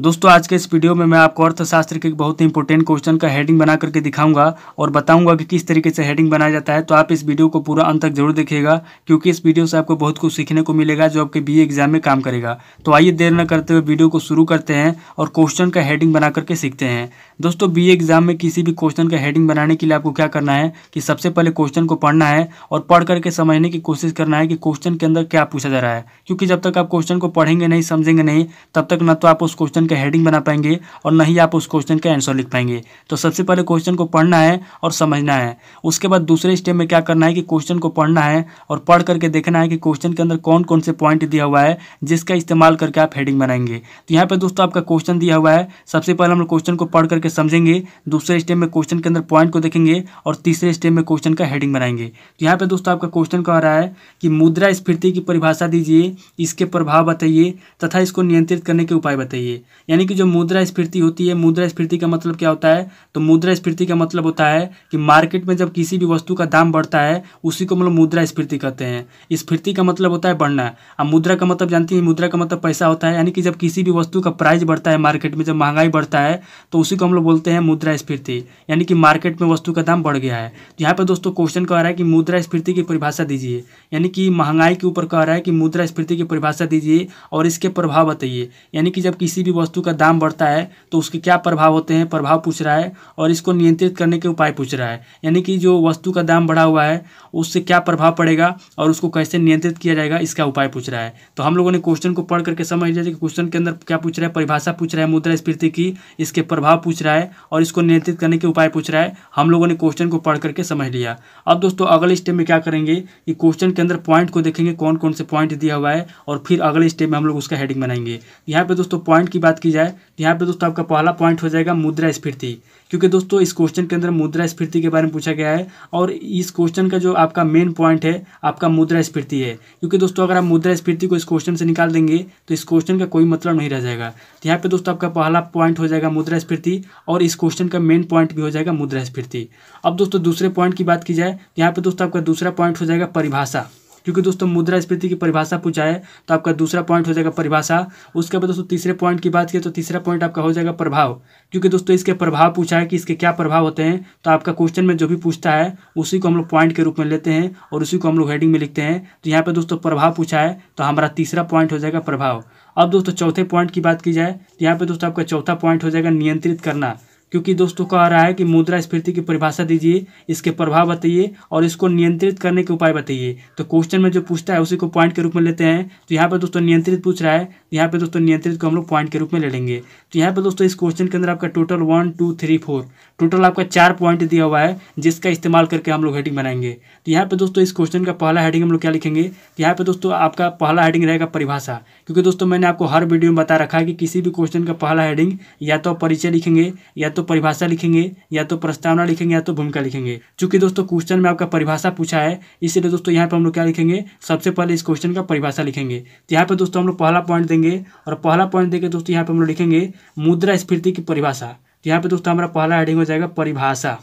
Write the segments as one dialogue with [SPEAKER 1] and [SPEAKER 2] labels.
[SPEAKER 1] दोस्तों आज के इस वीडियो में मैं आपको अर्थशास्त्र के बहुत ही इंपॉर्टेंट क्वेश्चन का हेडिंग बना करके दिखाऊंगा और बताऊंगा कि किस तरीके से हेडिंग बनाया जाता है तो आप इस वीडियो को पूरा अंत तक जरूर देखिएगा क्योंकि इस वीडियो से आपको बहुत कुछ सीखने को मिलेगा जो आपके बी एग्जाम में काम करेगा तो आइए देर न करते हुए वीडियो को शुरू करते हैं और क्वेश्चन का हेडिंग बना करके सीखते हैं दोस्तों बी एग्जाम में किसी भी क्वेश्चन का हेडिंग बनाने के लिए आपको क्या करना है कि सबसे पहले क्वेश्चन को पढ़ना है और पढ़ करके समझने की कोशिश करना है कि क्वेश्चन के अंदर क्या पूछा जा रहा है क्योंकि जब तक आप क्वेश्चन को पढ़ेंगे नहीं समझेंगे नहीं तब तक ना तो आप उस क्वेश्चन का हेडिंग बना पाएंगे और न ही आप उस क्वेश्चन का आंसर लिख पाएंगे तो सबसे पहले क्वेश्चन को पढ़ना है और समझना है उसके बाद दूसरे स्टेप में क्या करना है कि क्वेश्चन को पढ़ना है और पढ़ करके देखना है कि क्वेश्चन के अंदर कौन कौन से पॉइंट दिया हुआ है जिसका इस्तेमाल करके आप हेडिंग बनाएंगे तो यहाँ पर दोस्तों आपका क्वेश्चन दिया हुआ है सबसे पहले हम लोग क्वेश्चन को पढ़ करके करके समझेंगे दूसरे स्टेप में क्वेश्चन के अंदर पॉइंट को देखेंगे और तीसरे स्टेप में क्वेश्चन का हेडिंग बनाएंगे तो यहाँ पे दोस्तों आपका क्वेश्चन कह रहा है कि मुद्रा स्फीति की परिभाषा दीजिए इसके प्रभाव बताइए तथा इसको नियंत्रित करने के उपाय बताइए यानी कि जो मुद्रा स्फीति होती है मुद्रा स्फीति का मतलब क्या होता है तो मुद्रा स्फीति का मतलब होता है कि मार्केट में जब किसी भी वस्तु का दाम बढ़ता है उसी को मतलब मुद्रा स्फीति कहते हैं स्फीति का मतलब होता है बढ़ना अब मुद्रा का मतलब जानती है मुद्रा का मतलब पैसा होता है यानी कि जब किसी भी वस्तु का प्राइस बढ़ता है मार्केट में जब महंगाई बढ़ता है तो उसी को हम लोग बोलते हैं मुद्रा स्फीति यानी कि मार्केट में वस्तु का दाम बढ़ गया है तो यहाँ पर दोस्तों क्वेश्चन कह रहा है कि मुद्रा स्फीति की परिभाषा दीजिए यानी कि महंगाई के ऊपर कह रहा है कि मुद्रा स्फीति की परिभाषा दीजिए और इसके प्रभाव बताइए यानी कि जब किसी भी वस्तु का दाम बढ़ता है तो उसके क्या प्रभाव होते हैं प्रभाव पूछ रहा है और इसको नियंत्रित करने के उपाय पूछ रहा है यानी कि जो वस्तु का दाम बढ़ा हुआ है उससे क्या प्रभाव पड़ेगा और उसको कैसे नियंत्रित किया जाएगा इसका उपाय पूछ रहा है तो हम लोगों ने क्वेश्चन को पढ़ करके समझ लिया कि क्वेश्चन के अंदर क्या पूछ रहा है परिभाषा पूछ रहा है मुद्रा स्फीति की इसके प्रभाव पूछ रहा है रहा है और इसको नियंत्रित करने के उपाय पूछ रहा है हम लोगों ने क्वेश्चन को पढ़ करके समझ लिया अब दोस्तों अगले स्टेप में क्या करेंगे कि क्वेश्चन के अंदर पॉइंट को देखेंगे कौन कौन से पॉइंट दिया हुआ है और फिर अगले स्टेप में हम लोग उसका हेडिंग बनाएंगे यहाँ पर दोस्तों पॉइंट की बात की जाए यहाँ पर दोस्तों आपका पहला पॉइंट हो जाएगा मुद्रा स्फीति क्योंकि दोस्तों इस क्वेश्चन के अंदर मुद्रा स्फीति के बारे में पूछा गया है और इस क्वेश्चन का जो आपका मेन पॉइंट है आपका मुद्रा स्फीति है क्योंकि दोस्तों अगर आप मुद्रा स्फीति को इस क्वेश्चन से निकाल देंगे तो इस क्वेश्चन का कोई मतलब नहीं रह जाएगा तो यहाँ पे दोस्तों आपका पहला पॉइंट हो जाएगा मुद्रा स्फीति और इस क्वेश्चन का मेन पॉइंट भी हो जाएगा मुद्रा स्फीति अब दोस्तों दूसरे पॉइंट की बात की जाए तो यहाँ पर दोस्तों आपका दूसरा पॉइंट हो जाएगा परिभाषा क्योंकि दोस्तों मुद्रा स्फीति की परिभाषा पूछा है तो आपका दूसरा पॉइंट हो जाएगा परिभाषा उसके बाद दोस्तों तीसरे पॉइंट की बात की तो तीसरा पॉइंट आपका हो जाएगा प्रभाव क्योंकि दोस्तों इसके प्रभाव पूछा है कि इसके क्या प्रभाव होते हैं तो आपका क्वेश्चन में जो भी पूछता है उसी को हम लोग पॉइंट के रूप में लेते हैं और उसी को हम लोग हेडिंग में लिखते हैं तो यहाँ पर दोस्तों प्रभाव पूछा है तो हमारा तीसरा पॉइंट हो जाएगा प्रभाव अब दोस्तों चौथे पॉइंट की बात की जाए तो यहाँ पर दोस्तों आपका चौथा पॉइंट हो जाएगा नियंत्रित करना क्योंकि दोस्तों कह रहा है कि मुद्रा स्फीति की परिभाषा दीजिए इसके प्रभाव बताइए और इसको नियंत्रित करने के उपाय बताइए तो क्वेश्चन में जो पूछता है उसी को पॉइंट के रूप में लेते हैं तो यहाँ पर दोस्तों नियंत्रित पूछ रहा है यहाँ पर दोस्तों नियंत्रित को हम लोग पॉइंट के रूप में ले लेंगे तो यहाँ पर दोस्तों इस क्वेश्चन के अंदर आपका total one two three four total आपका चार पॉइंट दिया हुआ है जिसका इस्तेमाल करके हम लोग हेडिंग बनाएंगे तो यहाँ पर दोस्तों इस क्वेश्चन का पहला हेडिंग हम लोग क्या लिखेंगे तो यहाँ पर दोस्तों आपका पहला हेडिंग रहेगा परिभाषा क्योंकि दोस्तों मैंने आपको हर वीडियो में बता रखा है कि किसी भी क्वेश्चन का पहला हेडिंग या तो परिचय लिखेंगे या तो तो परिभाषा लिखेंगे या तो प्रस्तावना लिखेंगे या तो भूमिका लिखेंगे चूंकि दोस्तों क्वेश्चन में आपका परिभाषा पूछा है इसलिए दोस्तों यहाँ पर हम लोग क्या लिखेंगे सबसे पहले इस क्वेश्चन का परिभाषा लिखेंगे तो यहाँ पर दोस्तों हम लोग पहला पॉइंट देंगे और पहला पॉइंट देकर दोस्तों यहाँ पर हम लोग लिखेंगे मुद्रा स्फीति की परिभाषा तो यहाँ पर दोस्तों हमारा पहला हेडिंग हो जाएगा परिभाषा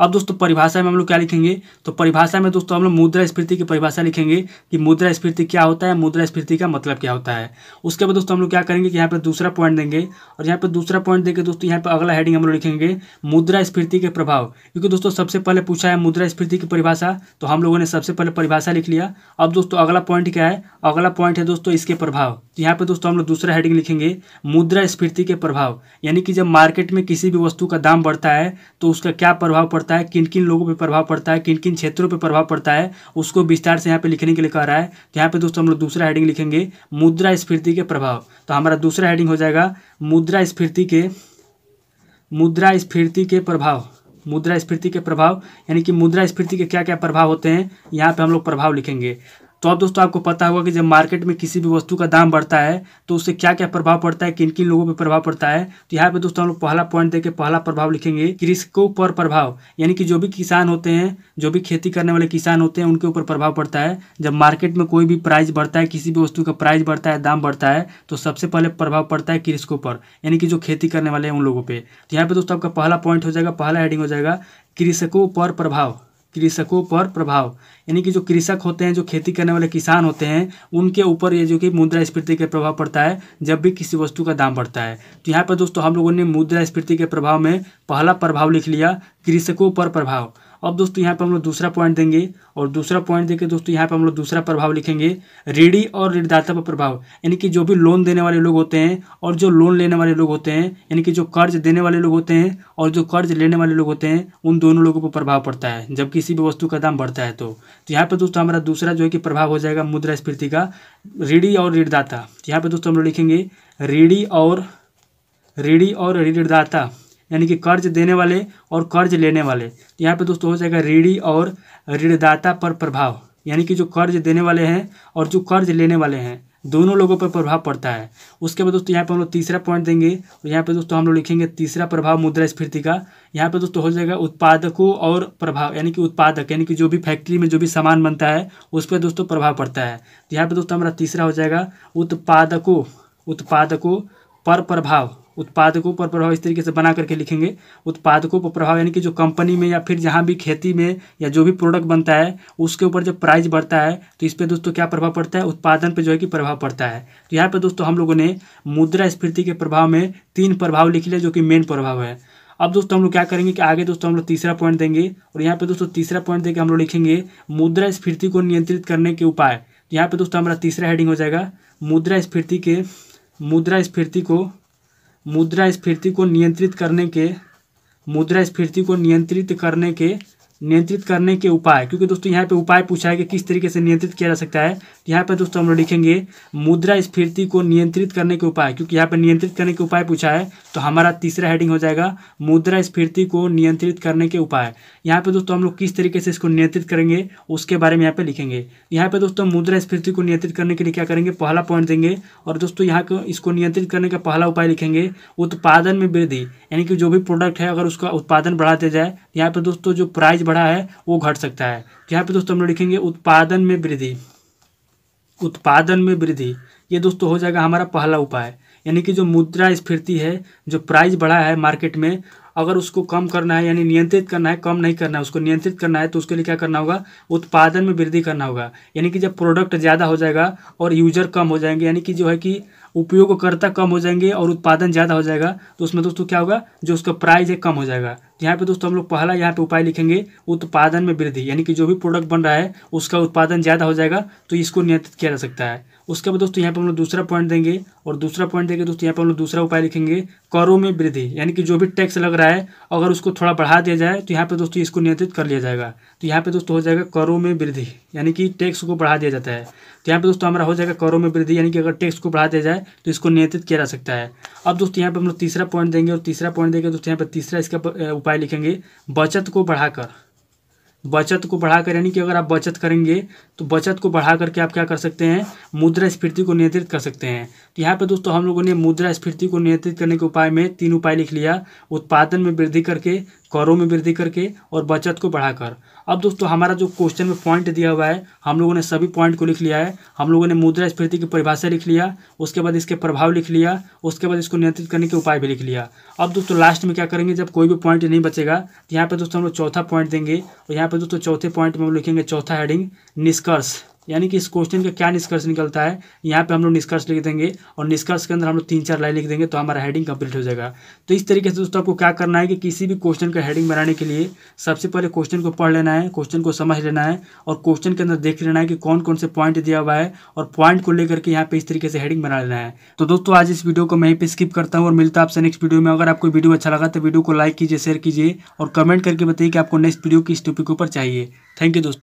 [SPEAKER 1] अब दोस्तों परिभाषा में हम लोग क्या लिखेंगे तो परिभाषा में दोस्तों हम लोग मुद्रा स्फीति की परिभाषा लिखेंगे कि मुद्रा स्फीति क्या होता है मुद्रा स्फीति का मतलब क्या होता है उसके बाद दोस्तों हम लोग क्या करेंगे कि यहाँ पर दूसरा पॉइंट देंगे और यहाँ पर दूसरा पॉइंट देंगे दोस्तों यहाँ पर अगला हेडिंग हम लोग लिखेंगे मुद्रा स्फीति के प्रभाव क्योंकि दोस्तों सबसे पहले पूछा है मुद्रा स्फीति की परिभाषा तो हम लोगों ने सबसे पहले परिभाषा लिख लिया अब दोस्तों अगला पॉइंट क्या है अगला पॉइंट है दोस्तों इसके प्रभाव तो यहाँ पे दोस्तों हम लोग दूसरा हेडिंग लिखेंगे मुद्रा स्फीति के प्रभाव यानी कि जब मार्केट में किसी भी वस्तु का दाम बढ़ता है तो उसका क्या प्रभाव पड़ता पड़ता है किन किन लोगों पे प्रभाव पड़ता है किन किन क्षेत्रों पे प्रभाव पड़ता है उसको विस्तार से यहाँ पे लिखने के लिए कह रहा है तो यहाँ पे दोस्तों हम लोग दूसरा हेडिंग लिखेंगे मुद्रा स्फीति के प्रभाव तो हमारा दूसरा हेडिंग हो जाएगा मुद्रा स्फीति के मुद्रा स्फीति के प्रभाव मुद्रा स्फीति के प्रभाव यानी कि मुद्रा स्फीति के क्या क्या प्रभाव होते हैं यहाँ पे हम लोग प्रभाव लिखेंगे तो अब दोस्तों आपको पता होगा कि जब मार्केट में किसी भी वस्तु का दाम बढ़ता है तो उससे क्या क्या प्रभाव पड़ता है किन किन लोगों पर प्रभाव पड़ता है तो यहाँ पे दोस्तों हम लोग पहला पॉइंट देखे पहला प्रभाव लिखेंगे कृषकों पर प्रभाव यानी कि जो भी किसान होते हैं जो भी खेती करने वाले किसान होते हैं उनके ऊपर प्रभाव पड़ता है जब मार्केट में कोई भी प्राइस बढ़ता है किसी भी वस्तु का प्राइस बढ़ता है दाम बढ़ता है तो सबसे पहले प्रभाव पड़ता है कृषकों पर यानी कि जो खेती करने वाले हैं उन लोगों पर तो यहाँ पे दोस्तों आपका पहला पॉइंट हो जाएगा पहला हेडिंग हो जाएगा कृषकों पर प्रभाव कृषकों पर प्रभाव यानी कि जो कृषक होते हैं जो खेती करने वाले किसान होते हैं उनके ऊपर ये जो कि मुद्रा स्फीति का प्रभाव पड़ता है जब भी किसी वस्तु का दाम बढ़ता है तो यहाँ पर दोस्तों हम लोगों ने मुद्रा स्फीर्ति के प्रभाव में पहला प्रभाव लिख लिया कृषकों पर प्रभाव अब दोस्तों यहाँ पर हम लोग दूसरा पॉइंट देंगे और दूसरा पॉइंट देके दोस्तों यहाँ पर हम लोग दूसरा प्रभाव लिखेंगे रेडी और ऋणदाता पर प्रभाव यानी कि जो भी लोन देने वाले लोग होते हैं और जो लोन लेने वाले लोग होते हैं यानी कि जो कर्ज देने वाले लोग होते हैं और जो कर्ज लेने वाले लोग होते हैं उन दोनों लोगों पर प्रभाव पड़ता है जब किसी भी वस्तु का दाम बढ़ता है तो, तो यहाँ पर दोस्तों हमारा दूसरा जो है कि प्रभाव हो जाएगा मुद्रा स्फीति का रेडी और ऋणदाता तो यहाँ पर दोस्तों हम लोग लिखेंगे रेडी और रेडी और ऋणदाता यानी कि कर्ज देने वाले और कर्ज लेने वाले तो यहाँ पे दोस्तों हो जाएगा ऋणी और ऋणदाता पर प्रभाव यानी कि जो कर्ज देने वाले हैं और जो कर्ज लेने वाले हैं दोनों लोगों पर प्रभाव पड़ता है उसके बाद दोस्तों यहाँ पे हम लोग तीसरा पॉइंट देंगे और तो यहाँ पे दोस्तों हम लोग लिखेंगे तीसरा प्रभाव मुद्रास्फीति का यहाँ पे दोस्तों हो जाएगा उत्पादकों और प्रभाव यानी कि उत्पादक यानी कि जो भी फैक्ट्री में जो भी सामान बनता है उस पर दोस्तों प्रभाव पड़ता है तो यहाँ पर दोस्तों हमारा तीसरा हो जाएगा उत्पादकों उत्पादकों पर प्रभाव उत्पादकों पर प्रभाव इस तरीके से बना करके लिखेंगे उत्पादकों पर प्रभाव यानी कि जो कंपनी में या फिर जहाँ भी खेती में या जो भी प्रोडक्ट बनता है उसके ऊपर जब प्राइस बढ़ता है तो इस पर दोस्तों क्या प्रभाव पड़ता है उत्पादन पर जो है कि प्रभाव पड़ता है तो यहाँ पर दोस्तों हम लोगों ने मुद्रा स्फीति के प्रभाव में तीन प्रभाव लिख लिया जो कि मेन प्रभाव है अब दोस्तों हम लोग क्या करेंगे कि आगे दोस्तों हम लोग तीसरा पॉइंट देंगे और यहाँ पे दोस्तों तीसरा पॉइंट देकर हम लोग लिखेंगे मुद्रा स्फीति को नियंत्रित करने के उपाय यहाँ पे दोस्तों हमारा तीसरा हेडिंग हो जाएगा मुद्रा स्फीति के मुद्रा स्फीति को मुद्रा स्फीति को नियंत्रित करने के मुद्रा स्फीर्ति को नियंत्रित करने के नियंत्रित करने के उपाय क्योंकि दोस्तों यहाँ पे उपाय पूछा है कि किस तरीके से नियंत्रित किया जा सकता है यहाँ पे दोस्तों हम लोग लिखेंगे मुद्रा स्फीर्ति को नियंत्रित करने के उपाय क्योंकि यहाँ पे नियंत्रित करने के उपाय पूछा है तो हमारा तीसरा हेडिंग हो जाएगा मुद्रा स्फीर्ति को नियंत्रित करने के उपाय यहाँ पर दोस्तों हम लोग किस तरीके से इसको नियंत्रित करेंगे उसके बारे में यहाँ पर लिखेंगे यहाँ पर दोस्तों मुद्रा स्फीर्ति को नियंत्रित करने के लिए क्या करेंगे पहला पॉइंट देंगे और दोस्तों यहाँ को इसको नियंत्रित करने का पहला उपाय लिखेंगे उत्पादन में वृद्धि यानी कि जो भी प्रोडक्ट है अगर उसका उत्पादन बढ़ा दिया जाए यहाँ पर दोस्तों जो प्राइस बढ़ा है वो घट सकता है यहाँ पे दोस्तों हम लोग लिखेंगे उत्पादन में वृद्धि उत्पादन में वृद्धि ये दोस्तों हो जाएगा हमारा पहला उपाय यानी कि जो मुद्रा स्फीर्ति है जो प्राइस बढ़ा है मार्केट में अगर उसको कम करना है यानी नियंत्रित करना है कम नहीं करना है उसको नियंत्रित करना है तो उसके लिए क्या करना होगा उत्पादन में वृद्धि करना होगा यानी कि जब प्रोडक्ट ज़्यादा हो जाएगा और यूजर कम हो जाएंगे यानी कि जो है कि उपयोगकर्ता कम हो जाएंगे और उत्पादन ज़्यादा हो जाएगा तो उसमें दोस्तों क्या होगा जो उसका प्राइस है कम हो जाएगा तो यहाँ पे दोस्तों हम लोग पहला यहाँ पे उपाय लिखेंगे उत्पादन में वृद्धि यानी कि जो भी प्रोडक्ट बन रहा है उसका उत्पादन ज़्यादा हो जाएगा तो इसको नियंत्रित किया जा सकता है उसके बाद दोस्तों यहाँ पर हम लोग दूसरा पॉइंट देंगे और दूसरा पॉइंट देंगे दोस्तों यहाँ पर हम लोग दूसरा उपाय लिखेंगे करों में वृद्धि यानी कि जो भी टैक्स लग रहा है अगर उसको थोड़ा बढ़ा दिया जाए तो यहाँ पर दोस्तों इसको नियंत्रित कर लिया जाएगा तो यहाँ पर दोस्तों हो जाएगा करों में वृद्धि यानी कि टैक्स को बढ़ा दिया जाता है तो यहाँ पर दोस्तों हमारा हो जाएगा करों में वृद्धि यानी कि अगर टैक्स को बढ़ा दिया जाए तो इसको नियंत्रित किया जा सकता है अब दोस्तों यहाँ पर हम लोग तीसरा पॉइंट देंगे और तीसरा पॉइंट देंगे दोस्तों यहाँ पर तीसरा इसका उपाय लिखेंगे बचत को बढ़ाकर बचत को बढ़ाकर यानी कि अगर आप बचत करेंगे तो बचत को बढ़ा करके आप क्या कर सकते हैं मुद्रा स्फीति को नियंत्रित कर सकते हैं तो यहाँ पे दोस्तों हम लोगों ने मुद्रा स्फीति को नियंत्रित करने के उपाय में तीन उपाय लिख लिया उत्पादन में वृद्धि करके करों में वृद्धि करके और बचत को बढ़ाकर अब दोस्तों हमारा जो क्वेश्चन में पॉइंट दिया हुआ है हम लोगों ने सभी पॉइंट को लिख लिया है हम लोगों ने मुद्रा स्फीति की परिभाषा लिख लिया उसके बाद इसके प्रभाव लिख लिया उसके बाद इसको नियंत्रित करने के उपाय भी लिख लिया अब दोस्तों लास्ट में क्या करेंगे जब कोई भी पॉइंट नहीं बचेगा तो यहाँ पर दोस्तों हम लोग चौथा पॉइंट देंगे और यहाँ पर दोस्तों चौथे पॉइंट में हम लिखेंगे चौथा हेडिंग निष्कर्ष यानी कि इस क्वेश्चन का क्या निष्कर्ष निकलता है यहाँ पे हम लोग निष्कर्ष लिख देंगे और निष्कर्ष के अंदर हम लोग तीन चार लाइन लिख देंगे तो हमारा हेडिंग कंप्लीट हो जाएगा तो इस तरीके से दोस्तों आपको क्या करना है कि किसी भी क्वेश्चन का हेडिंग बनाने के लिए सबसे पहले क्वेश्चन को पढ़ लेना है क्वेश्चन को समझ लेना है और क्वेश्चन के अंदर देख लेना है कि कौन कौन से पॉइंट दिया हुआ है और पॉइंट को लेकर के यहाँ पे इस तरीके से हेडिंग बना लेना है तो दोस्तों आज इस वीडियो को मैं यहीं पर स्किप करता हूँ और मिलता है आपसे नेक्स्ट वीडियो में अगर आपको वीडियो अच्छा लगा तो वीडियो को लाइक कीजिए शेयर कीजिए और कमेंट करके बताइए कि आपको नेक्स्ट वीडियो किस टॉपिक ऊपर चाहिए थैंक यू दोस्तों